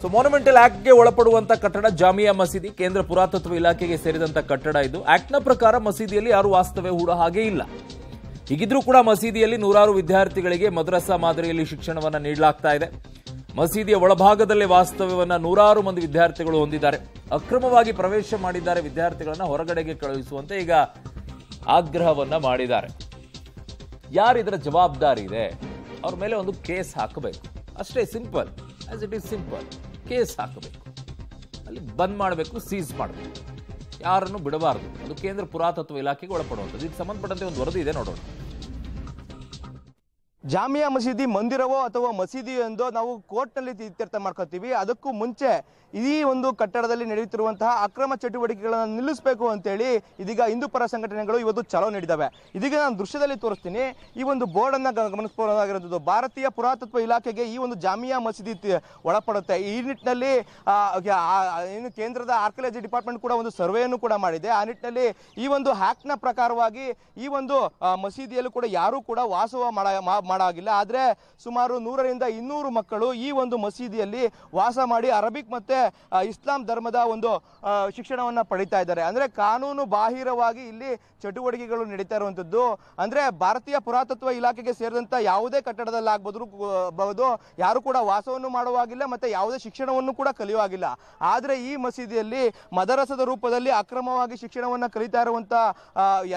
so ಮೊನುಮೆಂಟಲ್ ಆಕ್ಟ್ಗೆ ಒಳಪಡುವಂತ ಕಟ್ಟಡ ಜಾಮಿಯಾ ಮಸೀದಿ ಕೇಂದ್ರ ಪುರಾತತ್ವ ಇಲಾಖೆಗೆ ಸೇರಿದಂತ ಕಟ್ಟಡ ಇದು ಆಕ್ಟ್ನ ಪ್ರಕಾರ ಮಸೀದಿಯಲ್ಲಿ ಯಾರು ವಾಸ್ತವ್ಯ ಹೂಡ ಹಾಗೆ ಇಲ್ಲ ಹೀಗಿದ್ರೂ ಕೂಡ ಮಸೀದಿಯಲ್ಲಿ ನೂರಾರು ವಿದ್ಯಾರ್ಥಿಗಳಿಗೆ ಮದ್ರಸಾ ಮಾದರಿಯಲ್ಲಿ ಶಿಕ್ಷಣವನ್ನು ನೀಡಲಾಗ್ತಾ ಇದೆ ಮಸೀದಿಯ ಒಳಭಾಗದಲ್ಲಿ ವಾಸ್ತವ್ಯವನ್ನ ನೂರಾರು ಮಂದಿ ವಿದ್ಯಾರ್ಥಿಗಳು ಹೊಂದಿದ್ದಾರೆ ಅಕ್ರಮವಾಗಿ ಪ್ರವೇಶ ಮಾಡಿದ್ದಾರೆ ವಿದ್ಯಾರ್ಥಿಗಳನ್ನ ಹೊರಗಡೆಗೆ ಕಳುಹಿಸುವಂತೆ ಈಗ ಆಗ್ರಹವನ್ನ ಮಾಡಿದ್ದಾರೆ ಯಾರಿದ್ರ ಜವಾಬ್ದಾರಿ ಇದೆ ಅವ್ರ ಮೇಲೆ ಒಂದು ಕೇಸ್ ಹಾಕಬೇಕು ಅಷ್ಟೇ simple as it is simple case ಹಾಕಬೇಕು ಅಲ್ಲಿ ಬಂದ್ ಮಾಡಬೇಕು ಸೀಸ್ ಮಾಡಬೇಕು ಯಾರನ್ನು ಬಿಡಬಾರದು ಅದು ಕೇಂದ್ರ ಪುರಾತತ್ವ ಇಲಾಖೆಗೆ ಒಳಪಡುವಂಥದ್ದು ಇದಕ್ಕೆ ಸಂಬಂಧಪಟ್ಟಂತೆ ಒಂದು ವರದಿ ಇದೆ ನೋಡೋಣ ಜಾಮಿಯಾ ಮಸೀದಿ ಮಂದಿರವೋ ಅಥವಾ ಮಸೀದಿ ಎಂದು ನಾವು ಕೋರ್ಟ್ನಲ್ಲಿ ಇತ್ಯರ್ಥ ಮಾಡ್ಕೊತೀವಿ ಅದಕ್ಕೂ ಮುಂಚೆ ಈ ಒಂದು ಕಟ್ಟಡದಲ್ಲಿ ನಡೆಯುತ್ತಿರುವಂತಹ ಅಕ್ರಮ ಚಟುವಟಿಕೆಗಳನ್ನು ನಿಲ್ಲಿಸಬೇಕು ಅಂತೇಳಿ ಇದೀಗ ಹಿಂದೂ ಪರ ಸಂಘಟನೆಗಳು ಇವತ್ತು ಚಲೋ ನೀಡಿದ್ದಾವೆ ಇದೀಗ ನಾನು ದೃಶ್ಯದಲ್ಲಿ ತೋರಿಸ್ತೀನಿ ಈ ಒಂದು ಬೋರ್ಡನ್ನು ಗಮನಿಸಬಹುದಾಗಿರುವಂಥದ್ದು ಭಾರತೀಯ ಪುರಾತತ್ವ ಇಲಾಖೆಗೆ ಈ ಒಂದು ಜಾಮಿಯಾ ಮಸೀದಿ ಒಳಪಡುತ್ತೆ ಈ ನಿಟ್ಟಿನಲ್ಲಿ ಏನು ಕೇಂದ್ರದ ಆರ್ಕಿಯಾಲಜಿ ಡಿಪಾರ್ಟ್ಮೆಂಟ್ ಕೂಡ ಒಂದು ಸರ್ವೆಯನ್ನು ಕೂಡ ಮಾಡಿದೆ ಆ ನಿಟ್ಟಿನಲ್ಲಿ ಈ ಒಂದು ಹ್ಯಾಕ್ನ ಪ್ರಕಾರವಾಗಿ ಈ ಒಂದು ಮಸೀದಿಯಲ್ಲೂ ಕೂಡ ಯಾರು ಕೂಡ ವಾಸವ ಮಾಡ ಆಗಿಲ್ಲ ಆದರೆ ಸುಮಾರು ನೂರರಿಂದ ಇನ್ನೂರು ಮಕ್ಕಳು ಈ ಒಂದು ಮಸೀದಿಯಲ್ಲಿ ವಾಸ ಮಾಡಿ ಅರಬಿಕ್ ಮತ್ತೆ ಇಸ್ಲಾಂ ಧರ್ಮದ ಒಂದು ಶಿಕ್ಷಣವನ್ನು ಪಡಿತಾ ಇದ್ದಾರೆ ಅಂದ್ರೆ ಕಾನೂನು ಬಾಹಿರವಾಗಿ ಇಲ್ಲಿ ಚಟುವಟಿಕೆಗಳು ನಡೀತಾ ಇರುವಂತದ್ದು ಅಂದ್ರೆ ಭಾರತೀಯ ಪುರಾತತ್ವ ಇಲಾಖೆಗೆ ಸೇರಿದಂತ ಯಾವುದೇ ಕಟ್ಟಡದಲ್ಲಿ ಆಗ್ಬೋದು ಯಾರು ಕೂಡ ವಾಸವನ್ನು ಮಾಡುವಾಗಿಲ್ಲ ಮತ್ತೆ ಯಾವುದೇ ಶಿಕ್ಷಣವನ್ನು ಕೂಡ ಕಲಿಯುವಾಗಿಲ್ಲ ಆದರೆ ಈ ಮಸೀದಿಯಲ್ಲಿ ಮದರಸದ ರೂಪದಲ್ಲಿ ಅಕ್ರಮವಾಗಿ ಶಿಕ್ಷಣವನ್ನು ಕಲಿತಾ ಇರುವಂಥ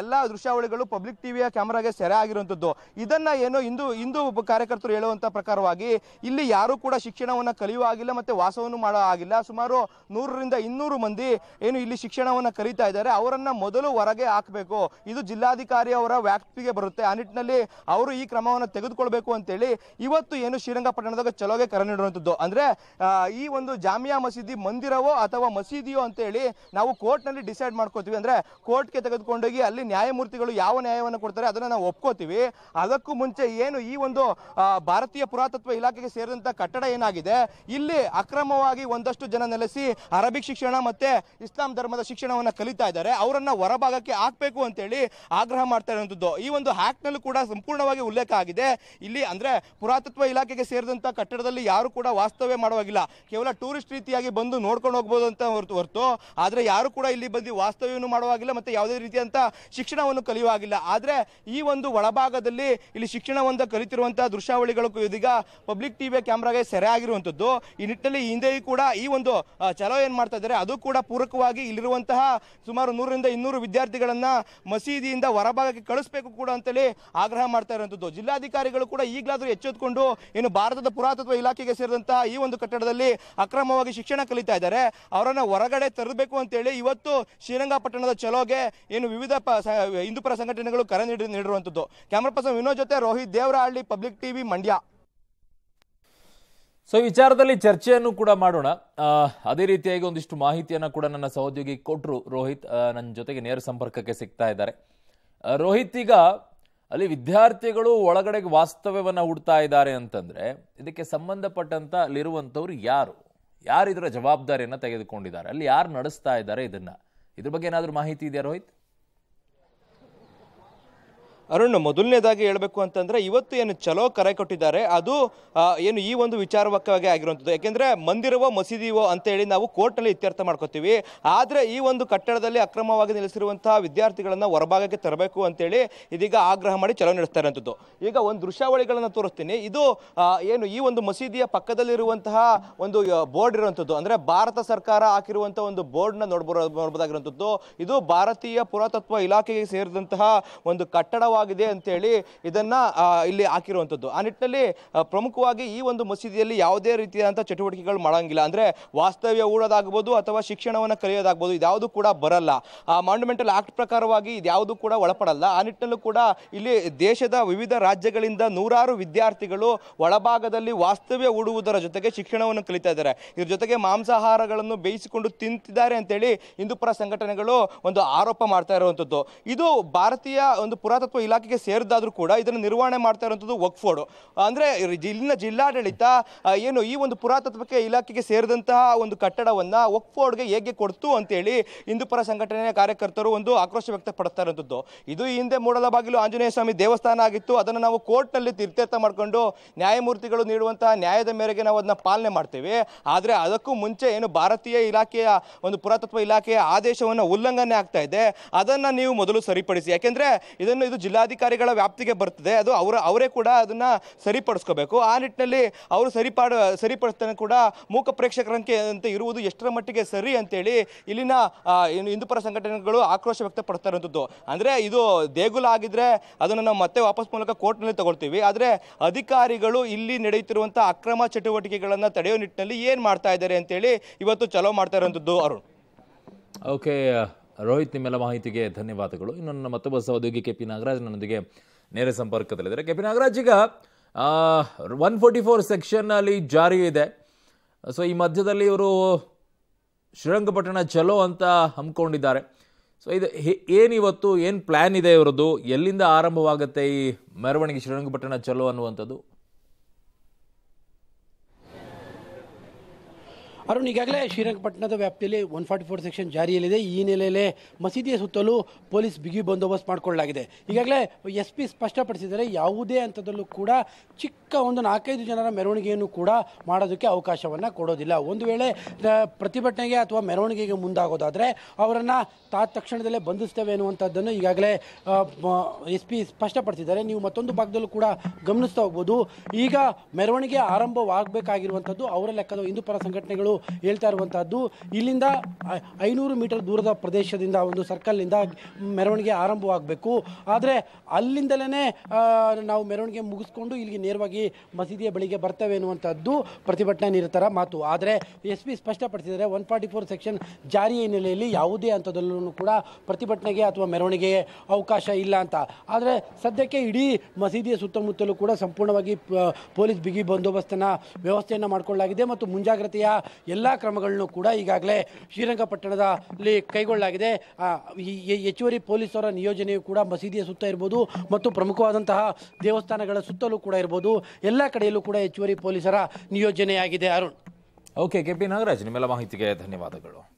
ಎಲ್ಲಾ ದೃಶ್ಯಾವಳಿಗಳು ಪಬ್ಲಿಕ್ ಟಿವಿಯ ಕ್ಯಾಮರಾಗೆ ಸೆರೆ ಆಗಿರುವಂಥದ್ದು ಇದನ್ನ ಏನು ಹಿಂದೂ ಇಂದು ಇಂದು ಕಾರ್ಯಕರ್ತರು ಹೇಳುವಂತ ಪ್ರಕಾರವಾಗಿ ಇಲ್ಲಿ ಯಾರು ಕೂಡ ಶಿಕ್ಷಣವನ್ನು ಕಲಿಯುವ ಆಗಿಲ್ಲ ಮತ್ತೆ ವಾಸವನ್ನು ಮಾಡೋ ಆಗಿಲ್ಲ ಸುಮಾರು ನೂರರಿಂದ ಇನ್ನೂರು ಮಂದಿ ಏನು ಇಲ್ಲಿ ಶಿಕ್ಷಣವನ್ನು ಕಲಿತಾ ಇದ್ದಾರೆ ಅವರನ್ನು ಮೊದಲು ಹೊರಗೆ ಹಾಕಬೇಕು ಇದು ಜಿಲ್ಲಾಧಿಕಾರಿ ಅವರ ವ್ಯಾಪ್ತಿಗೆ ಬರುತ್ತೆ ಆ ನಿಟ್ಟಿನಲ್ಲಿ ಅವರು ಈ ಕ್ರಮವನ್ನು ತೆಗೆದುಕೊಳ್ಬೇಕು ಅಂತೇಳಿ ಇವತ್ತು ಏನು ಶ್ರೀರಂಗಪಟ್ಟಣದಾಗ ಚಲೋಗೆ ಕರೆ ನೀಡುವಂಥದ್ದು ಅಂದ್ರೆ ಈ ಒಂದು ಜಾಮಿಯಾ ಮಸೀದಿ ಮಂದಿರವೋ ಅಥವಾ ಮಸೀದಿಯೋ ಅಂತೇಳಿ ನಾವು ಕೋರ್ಟ್ನಲ್ಲಿ ಡಿಸೈಡ್ ಮಾಡ್ಕೋತೀವಿ ಅಂದ್ರೆ ಕೋರ್ಟ್ಗೆ ತೆಗೆದುಕೊಂಡೋಗಿ ಅಲ್ಲಿ ನ್ಯಾಯಮೂರ್ತಿಗಳು ಯಾವ ನ್ಯಾಯವನ್ನು ಕೊಡ್ತಾರೆ ಅದನ್ನು ನಾವು ಒಪ್ಕೋತೀವಿ ಅದಕ್ಕೂ ಮುಂಚೆ ಏನು ಏನು ಈ ಒಂದು ಭಾರತೀಯ ಪುರಾತತ್ವ ಇಲಾಖೆಗೆ ಸೇರಿದಂತ ಕಟ್ಟಡ ಏನಾಗಿದೆ ಇಲ್ಲಿ ಅಕ್ರಮವಾಗಿ ಒಂದಷ್ಟು ಜನ ನೆಲೆಸಿ ಅರಬಿಕ್ ಶಿಕ್ಷಣ ಮತ್ತೆ ಇಸ್ಲಾಂ ಧರ್ಮದ ಶಿಕ್ಷಣವನ್ನು ಕಲಿತಾ ಇದ್ದಾರೆ ಅವರನ್ನ ಹೊರಭಾಗಕ್ಕೆ ಹಾಕಬೇಕು ಹೇಳಿ ಆಗ್ರಹ ಮಾಡ್ತಾ ಇರುವಂತದ್ದು ಈ ಒಂದು ಹ್ಯಾಕ್ ನಲ್ಲೂ ಕೂಡ ಸಂಪೂರ್ಣವಾಗಿ ಉಲ್ಲೇಖ ಆಗಿದೆ ಇಲ್ಲಿ ಅಂದ್ರೆ ಪುರಾತತ್ವ ಇಲಾಖೆಗೆ ಸೇರಿದಂತ ಕಟ್ಟಡದಲ್ಲಿ ಯಾರು ಕೂಡ ವಾಸ್ತವ್ಯ ಮಾಡುವಾಗಿಲ್ಲ ಕೇವಲ ಟೂರಿಸ್ಟ್ ರೀತಿಯಾಗಿ ಬಂದು ನೋಡ್ಕೊಂಡು ಹೋಗ್ಬೋದು ಅಂತ ಹೊರತು ಆದ್ರೆ ಯಾರು ಕೂಡ ಇಲ್ಲಿ ಬಂದು ವಾಸ್ತವ್ಯವನ್ನು ಮಾಡುವಾಗಿಲ್ಲ ಮತ್ತೆ ಯಾವುದೇ ರೀತಿಯಂತ ಶಿಕ್ಷಣವನ್ನು ಕಲಿಯುವಾಗಿಲ್ಲ ಆದ್ರೆ ಈ ಒಂದು ಒಳಭಾಗದಲ್ಲಿ ಇಲ್ಲಿ ಒಂದು ಅಂತ ಕಲಿತಿರುವಂತಹ ದೃಶ್ಯಾವಳಿಗಳು ಇದೀಗ ಪಬ್ಲಿಕ್ ಟಿವಿ ಕ್ಯಾಮ್ರಾಗೆ ಸೆರೆ ಆಗಿರುವಂತದ್ದು ಈ ನಿಟ್ಟಿನಲ್ಲಿ ಹಿಂದೆಯೂ ಕೂಡ ಈ ಒಂದು ಚಲೋ ಏನ್ ಮಾಡ್ತಾ ಇದ್ದಾರೆ ಅದು ಕೂಡ ಪೂರಕವಾಗಿ ಇಲ್ಲಿರುವಂತಹ ಸುಮಾರು ನೂರರಿಂದ ಇನ್ನೂರು ವಿದ್ಯಾರ್ಥಿಗಳನ್ನ ಮಸೀದಿಯಿಂದ ಹೊರಭಾಗಕ್ಕೆ ಕಳಿಸಬೇಕು ಕೂಡ ಅಂತೇಳಿ ಆಗ್ರಹ ಮಾಡ್ತಾ ಇರುವಂಥದ್ದು ಜಿಲ್ಲಾಧಿಕಾರಿಗಳು ಕೂಡ ಈಗಲಾದರೂ ಎಚ್ಚೆತ್ಕೊಂಡು ಏನು ಭಾರತದ ಪುರಾತತ್ವ ಇಲಾಖೆಗೆ ಸೇರಿದಂತಹ ಈ ಒಂದು ಕಟ್ಟಡದಲ್ಲಿ ಅಕ್ರಮವಾಗಿ ಶಿಕ್ಷಣ ಕಲಿತಾ ಇದ್ದಾರೆ ಅವರನ್ನ ಹೊರಗಡೆ ತರಬೇಕು ಅಂತೇಳಿ ಇವತ್ತು ಶ್ರೀರಂಗಪಟ್ಟಣದ ಚಲೋಗೆ ಏನು ವಿವಿಧ ಹಿಂದೂಪರ ಸಂಘಟನೆಗಳು ಕರೆ ನೀಡಿರುವಂತದ್ದು ಕ್ಯಾಮ್ರಾ ಪರ್ಸನ್ ವಿನೋದ್ ಜೊತೆ ರೋಹಿತ್ ದೇವ್ ದೇವರಹಳ್ಳಿ ಪಬ್ಲಿಕ್ ಟಿವಿ ಮಂಡ್ಯ ಸೊ ವಿಚಾರದಲ್ಲಿ ಚರ್ಚೆಯನ್ನು ಕೂಡ ಮಾಡೋಣ ಅದೇ ರೀತಿಯಾಗಿ ಒಂದಿಷ್ಟು ಮಾಹಿತಿಯನ್ನು ಕೂಡ ನನ್ನ ಸಹೋದ್ಯೋಗಿ ಕೊಟ್ಟರು ರೋಹಿತ್ ನನ್ನ ಜೊತೆಗೆ ನೇರ ಸಂಪರ್ಕಕ್ಕೆ ಸಿಗ್ತಾ ಇದ್ದಾರೆ ರೋಹಿತ್ ಈಗ ಅಲ್ಲಿ ವಿದ್ಯಾರ್ಥಿಗಳು ಒಳಗಡೆಗೆ ವಾಸ್ತವ್ಯವನ್ನ ಹುಡ್ತಾ ಇದ್ದಾರೆ ಅಂತಂದ್ರೆ ಇದಕ್ಕೆ ಸಂಬಂಧಪಟ್ಟಂತ ಅಲ್ಲಿರುವಂತವ್ರು ಯಾರು ಯಾರು ಇದರ ಜವಾಬ್ದಾರಿಯನ್ನು ತೆಗೆದುಕೊಂಡಿದ್ದಾರೆ ಅಲ್ಲಿ ಯಾರು ನಡೆಸ್ತಾ ಇದ್ದಾರೆ ಇದನ್ನ ಇದ್ರ ಬಗ್ಗೆ ಏನಾದರೂ ಮಾಹಿತಿ ಇದೆಯಾ ರೋಹಿತ್ ಅರುಣ್ ಮೊದಲನೇದಾಗಿ ಹೇಳಬೇಕು ಅಂತಂದರೆ ಇವತ್ತು ಏನು ಚಲೋ ಕರೆ ಕೊಟ್ಟಿದ್ದಾರೆ ಅದು ಏನು ಈ ಒಂದು ವಿಚಾರವಾಗಿ ಆಗಿರುವಂಥದ್ದು ಯಾಕೆಂದರೆ ಮಂದಿರವೋ ಮಸೀದಿವೋ ಅಂತೇಳಿ ನಾವು ಕೋರ್ಟ್ನಲ್ಲಿ ಇತ್ಯರ್ಥ ಮಾಡ್ಕೋತೀವಿ ಆದರೆ ಈ ಒಂದು ಕಟ್ಟಡದಲ್ಲಿ ಅಕ್ರಮವಾಗಿ ನೆಲೆಸಿರುವಂತಹ ವಿದ್ಯಾರ್ಥಿಗಳನ್ನು ಹೊರಭಾಗಕ್ಕೆ ತರಬೇಕು ಅಂತೇಳಿ ಇದೀಗ ಆಗ್ರಹ ಮಾಡಿ ಚಲೋ ನಡೆಸ್ತಾ ಈಗ ಒಂದು ದೃಶ್ಯಾವಳಿಗಳನ್ನು ತೋರಿಸ್ತೀನಿ ಇದು ಏನು ಈ ಒಂದು ಮಸೀದಿಯ ಪಕ್ಕದಲ್ಲಿರುವಂತಹ ಒಂದು ಬೋರ್ಡ್ ಇರುವಂಥದ್ದು ಅಂದರೆ ಭಾರತ ಸರ್ಕಾರ ಹಾಕಿರುವಂತಹ ಒಂದು ಬೋರ್ಡ್ ನೋಡ್ಬೋದು ನೋಡ್ಬೋದಾಗಿರುವಂಥದ್ದು ಇದು ಭಾರತೀಯ ಪುರಾತತ್ವ ಇಲಾಖೆಗೆ ಸೇರಿದಂತಹ ಒಂದು ಕಟ್ಟಡವಾಗಿ ಅಂತ ಅಂತೇಳಿ ಇದನ್ನು ಇಲ್ಲಿ ಹಾಕಿರುವಂಥದ್ದು ಆ ನಿಟ್ಟಿನಲ್ಲಿ ಪ್ರಮುಖವಾಗಿ ಈ ಒಂದು ಮಸೀದಿಯಲ್ಲಿ ಯಾವುದೇ ರೀತಿಯಾದಂಥ ಚಟುವಟಿಕೆಗಳು ಮಾಡೋಂಗಿಲ್ಲ ಅಂದರೆ ವಾಸ್ತವ್ಯ ಹೂಡೋದಾಗ್ಬೋದು ಅಥವಾ ಶಿಕ್ಷಣವನ್ನು ಕಲಿಯೋದಾಗ್ಬೋದು ಇದ್ಯಾವುದು ಕೂಡ ಬರಲ್ಲ ಆ ಮಾಂಡುಮೆಂಟಲ್ ಆಕ್ಟ್ ಪ್ರಕಾರವಾಗಿ ಇದ್ಯಾವುದು ಕೂಡ ಒಳಪಡಲ್ಲ ಆ ನಿಟ್ಟಿನಲ್ಲೂ ಕೂಡ ಇಲ್ಲಿ ದೇಶದ ವಿವಿಧ ರಾಜ್ಯಗಳಿಂದ ನೂರಾರು ವಿದ್ಯಾರ್ಥಿಗಳು ಒಳಭಾಗದಲ್ಲಿ ವಾಸ್ತವ್ಯ ಹೂಡುವುದರ ಜೊತೆಗೆ ಶಿಕ್ಷಣವನ್ನು ಕಲಿತಾ ಇದ್ದಾರೆ ಇದರ ಜೊತೆಗೆ ಮಾಂಸಾಹಾರಗಳನ್ನು ಬೇಯಿಸಿಕೊಂಡು ತಿಂತಿದ್ದಾರೆ ಅಂತೇಳಿ ಹಿಂದೂಪರ ಸಂಘಟನೆಗಳು ಒಂದು ಆರೋಪ ಮಾಡ್ತಾ ಇರುವಂಥದ್ದು ಇದು ಭಾರತೀಯ ಒಂದು ಪುರಾತತ್ವ ಇಲಾಖೆಗೆ ಸೇರಿದ್ದಾದರೂ ಕೂಡ ಇದನ್ನು ನಿರ್ವಹಣೆ ಮಾಡ್ತಾ ಇರುವಂಥದ್ದು ವಕ್ಫೋಡು ಅಂದರೆ ಇಲ್ಲಿನ ಜಿಲ್ಲಾಡಳಿತ ಏನು ಈ ಒಂದು ಪುರಾತತ್ವಕ್ಕೆ ಇಲಾಖೆಗೆ ಸೇರಿದಂತಹ ಒಂದು ಕಟ್ಟಡವನ್ನು ವಕ್ಫೋಡ್ಗೆ ಹೇಗೆ ಕೊಡ್ತು ಅಂತೇಳಿ ಹಿಂದೂಪರ ಸಂಘಟನೆಯ ಕಾರ್ಯಕರ್ತರು ಒಂದು ಆಕ್ರೋಶ ವ್ಯಕ್ತಪಡ್ತಾ ಇರುವಂಥದ್ದು ಇದು ಈ ಹಿಂದೆ ಮೂಡಲಬಾಗಿಲು ಆಂಜನೇಯ ಸ್ವಾಮಿ ದೇವಸ್ಥಾನ ಆಗಿತ್ತು ಅದನ್ನು ನಾವು ಕೋರ್ಟ್ನಲ್ಲಿ ತೀರ್ಥಾರ್ಥ ಮಾಡಿಕೊಂಡು ನ್ಯಾಯಮೂರ್ತಿಗಳು ನೀಡುವಂತಹ ನ್ಯಾಯದ ಮೇರೆಗೆ ನಾವು ಅದನ್ನ ಪಾಲನೆ ಮಾಡ್ತೇವೆ ಆದರೆ ಅದಕ್ಕೂ ಮುಂಚೆ ಏನು ಭಾರತೀಯ ಇಲಾಖೆಯ ಒಂದು ಪುರಾತತ್ವ ಇಲಾಖೆಯ ಆದೇಶವನ್ನು ಉಲ್ಲಂಘನೆ ಆಗ್ತಾ ಇದೆ ಅದನ್ನು ನೀವು ಮೊದಲು ಸರಿಪಡಿಸಿ ಯಾಕೆಂದರೆ ಇದನ್ನು ಇದು ಜಿಲ್ಲಾಧಿಕಾರಿಗಳ ವ್ಯಾಪ್ತಿಗೆ ಬರ್ತದೆ ಅದು ಅವರ ಅವರೇ ಕೂಡ ಅದನ್ನು ಸರಿಪಡಿಸ್ಕೋಬೇಕು ಆ ನಿಟ್ಟಿನಲ್ಲಿ ಅವರು ಸರಿಪಾಡ ಸರಿಪಡಿಸ್ತಾನೆ ಕೂಡ ಮೂಕ ಪ್ರೇಕ್ಷಕರಂತೆ ಅಂತ ಇರುವುದು ಎಷ್ಟರ ಮಟ್ಟಿಗೆ ಸರಿ ಅಂತೇಳಿ ಇಲ್ಲಿನ ಹಿಂದೂಪರ ಸಂಘಟನೆಗಳು ಆಕ್ರೋಶ ವ್ಯಕ್ತಪಡಿಸ್ತಾ ಇರುವಂಥದ್ದು ಅಂದರೆ ಇದು ದೇಗುಲ ಆಗಿದ್ರೆ ಅದನ್ನು ನಾವು ಮತ್ತೆ ವಾಪಸ್ ಮೂಲಕ ಕೋರ್ಟ್ನಲ್ಲಿ ತಗೊಳ್ತೀವಿ ಆದರೆ ಅಧಿಕಾರಿಗಳು ಇಲ್ಲಿ ನಡೆಯುತ್ತಿರುವಂಥ ಅಕ್ರಮ ಚಟುವಟಿಕೆಗಳನ್ನು ತಡೆಯೋ ನಿಟ್ಟಿನಲ್ಲಿ ಏನು ಮಾಡ್ತಾ ಇದ್ದಾರೆ ಅಂತೇಳಿ ಇವತ್ತು ಚಲೋ ಮಾಡ್ತಾ ಇರೋಂಥದ್ದು ಅರುಣ್ ಓಕೆ ರೋಹಿತ್ ನಿಮ್ಮೆಲ್ಲ ಮಾಹಿತಿಗೆ ಧನ್ಯವಾದಗಳು ಇನ್ನು ನನ್ನ ಮತ್ತೊಬ್ಬ ಸಹೋದ್ಯೋಗಿ ಕೆ ಪಿ ನಾಗರಾಜ್ ನನ್ನೊಂದಿಗೆ ನೇರ ಸಂಪರ್ಕದಲ್ಲಿದ್ದಾರೆ ಕೆ ಪಿ ನಾಗರಾಜ್ ಈಗ ಒನ್ ಫೋರ್ಟಿ ಫೋರ್ ಸೆಕ್ಷನ್ನಲ್ಲಿ ಜಾರಿ ಇದೆ ಸೊ ಈ ಮಧ್ಯದಲ್ಲಿ ಇವರು ಶ್ರೀರಂಗಪಟ್ಟಣ ಚಲೋ ಅಂತ ಹಮ್ಮಿಕೊಂಡಿದ್ದಾರೆ ಸೊ ಇದು ಏನು ಇವತ್ತು ಏನು ಪ್ಲ್ಯಾನ್ ಇದೆ ಇವರದ್ದು ಎಲ್ಲಿಂದ ಆರಂಭವಾಗುತ್ತೆ ಈ ಮೆರವಣಿಗೆ ಶ್ರೀರಂಗಪಟ್ಟಣ ಚಲೋ ಅನ್ನುವಂಥದ್ದು ಅರುಣ್ ಈಗಾಗಲೇ ಶ್ರೀರಂಗಪಟ್ಟಣದ ವ್ಯಾಪ್ತಿಯಲ್ಲಿ ಒನ್ ಫಾರ್ಟಿ ಫೋರ್ ಸೆಕ್ಷನ್ ಜಾರಿಯಲ್ಲಿದೆ ಈ ನೆಲೆಯಲ್ಲೇ ಮಸೀದಿಯ ಸುತ್ತಲೂ ಪೊಲೀಸ್ ಬಿಗಿ ಬಂದೋಬಸ್ತ್ ಮಾಡಿಕೊಳ್ಳಲಾಗಿದೆ ಈಗಾಗಲೇ ಎಸ್ ಪಿ ಸ್ಪಷ್ಟಪಡಿಸಿದರೆ ಯಾವುದೇ ಹಂತದಲ್ಲೂ ಕೂಡ ಚಿಕ್ಕ ಒಂದು ನಾಲ್ಕೈದು ಜನರ ಮೆರವಣಿಗೆಯನ್ನು ಕೂಡ ಮಾಡೋದಕ್ಕೆ ಅವಕಾಶವನ್ನು ಕೊಡೋದಿಲ್ಲ ಒಂದು ವೇಳೆ ಪ್ರತಿಭಟನೆಗೆ ಅಥವಾ ಮೆರವಣಿಗೆಗೆ ಮುಂದಾಗೋದಾದರೆ ಅವರನ್ನು ತಾ ತಕ್ಷಣದಲ್ಲೇ ಬಂಧಿಸ್ತೇವೆ ಅನ್ನುವಂಥದ್ದನ್ನು ಈಗಾಗಲೇ ಎಸ್ ಪಿ ಸ್ಪಷ್ಟಪಡಿಸಿದ್ದಾರೆ ನೀವು ಮತ್ತೊಂದು ಭಾಗದಲ್ಲೂ ಕೂಡ ಗಮನಿಸ್ತಾ ಹೋಗ್ಬೋದು ಈಗ ಮೆರವಣಿಗೆ ಆರಂಭವಾಗಬೇಕಾಗಿರುವಂಥದ್ದು ಅವರ ಲೆಕ್ಕದ ಹಿಂದೂ ಪರ ಸಂಘಟನೆಗಳು ಹೇಳ್ತಾ ಇರುವಂತಹದ್ದು ಇಲ್ಲಿಂದ ಐನೂರು ಮೀಟರ್ ದೂರದ ಪ್ರದೇಶದಿಂದ ಒಂದು ಸರ್ಕಲ್ನಿಂದ ಮೆರವಣಿಗೆ ಆರಂಭವಾಗಬೇಕು ಆದರೆ ಅಲ್ಲಿಂದಲೇ ನಾವು ಮೆರವಣಿಗೆ ಮುಗಿಸ್ಕೊಂಡು ಇಲ್ಲಿಗೆ ನೇರವಾಗಿ ಮಸೀದಿಯ ಬಳಿಗೆ ಬರ್ತೇವೆ ಎನ್ನುವಂಥದ್ದು ಪ್ರತಿಭಟನೆ ನಿರತರ ಮಾತು ಆದರೆ ಎಸ್ ಪಿ ಸ್ಪಷ್ಟಪಡಿಸಿದರೆ ಒನ್ ಫಾರ್ಟಿ ಫೋರ್ ಸೆಕ್ಷನ್ ಜಾರಿ ಹಿನ್ನೆಲೆಯಲ್ಲಿ ಯಾವುದೇ ಹಂತದಲ್ಲೂ ಕೂಡ ಪ್ರತಿಭಟನೆಗೆ ಅಥವಾ ಮೆರವಣಿಗೆಗೆ ಅವಕಾಶ ಇಲ್ಲ ಅಂತ ಆದರೆ ಸದ್ಯಕ್ಕೆ ಇಡೀ ಮಸೀದಿಯ ಸುತ್ತಮುತ್ತಲೂ ಕೂಡ ಸಂಪೂರ್ಣವಾಗಿ ಪೊಲೀಸ್ ಬಿಗಿ ಬಂದೋಬಸ್ತನ ವ್ಯವಸ್ಥೆಯನ್ನು ಮಾಡಿಕೊಳ್ಳಲಾಗಿದೆ ಮತ್ತು ಮುಂಜಾಗ್ರತೆಯ ಎಲ್ಲ ಕ್ರಮಗಳನ್ನು ಕೂಡ ಈಗಾಗಲೇ ಶ್ರೀರಂಗಪಟ್ಟಣದಲ್ಲಿ ಕೈಗೊಳ್ಳಲಾಗಿದೆ ಹೆಚ್ಚುವರಿ ಪೊಲೀಸರ ನಿಯೋಜನೆಯು ಕೂಡ ಮಸೀದಿಯ ಸುತ್ತ ಇರ್ಬೋದು ಮತ್ತು ಪ್ರಮುಖವಾದಂತಹ ದೇವಸ್ಥಾನಗಳ ಸುತ್ತಲೂ ಕೂಡ ಇರ್ಬೋದು ಎಲ್ಲ ಕಡೆಯಲ್ಲೂ ಕೂಡ ಹೆಚ್ಚುವರಿ ಪೊಲೀಸರ ನಿಯೋಜನೆಯಾಗಿದೆ Arun okay K P Nagaraj ನಿಮ್ಮೆಲ್ಲ ಮಾಹಿತಿಗೆ ಧನ್ಯವಾದಗಳು